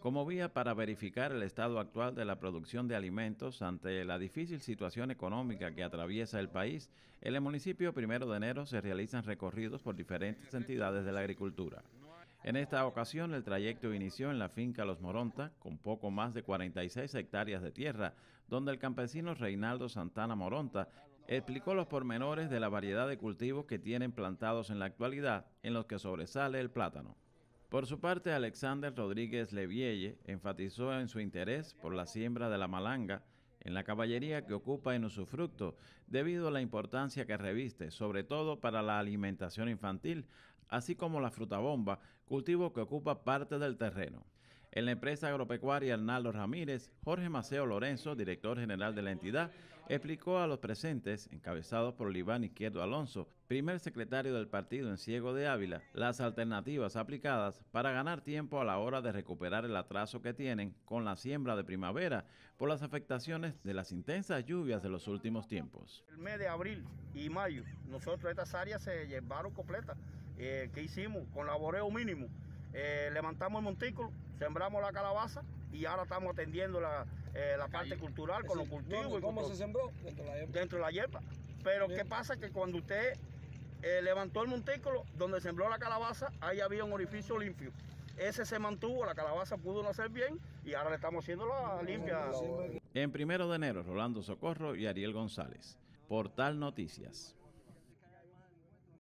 como este vía para verificar el estado actual de la producción de alimentos ante la difícil situación económica que atraviesa el país, en el municipio primero de enero se realizan recorridos por diferentes entidades de la agricultura. En esta ocasión el trayecto inició en la finca Los Moronta, con poco más de 46 hectáreas de tierra, donde el campesino Reinaldo Santana Moronta explicó los pormenores de la variedad de cultivos que tienen plantados en la actualidad, en los que sobresale el plátano. Por su parte, Alexander Rodríguez Levielle enfatizó en su interés por la siembra de la malanga en la caballería que ocupa en usufructo, debido a la importancia que reviste, sobre todo para la alimentación infantil, así como la frutabomba, cultivo que ocupa parte del terreno. En la empresa agropecuaria Arnaldo Ramírez, Jorge Maceo Lorenzo, director general de la entidad, explicó a los presentes, encabezados por Libán Izquierdo Alonso, primer secretario del partido en Ciego de Ávila, las alternativas aplicadas para ganar tiempo a la hora de recuperar el atraso que tienen con la siembra de primavera por las afectaciones de las intensas lluvias de los últimos tiempos. El mes de abril y mayo, nosotros estas áreas se llevaron completas. Eh, ¿Qué hicimos? Con laboreo mínimo eh, levantamos el montículo, sembramos la calabaza y ahora estamos atendiendo la, eh, parte cultural con los cultivos. ¿Cómo, cómo se sembró? Dentro de la hierba. Pero ¿qué pasa? Que cuando usted eh, levantó el montículo, donde sembró la calabaza, ahí había un orificio limpio. Ese se mantuvo, la calabaza pudo nacer bien y ahora le estamos haciendo la limpia. En primero de enero, Rolando Socorro y Ariel González. Portal Noticias.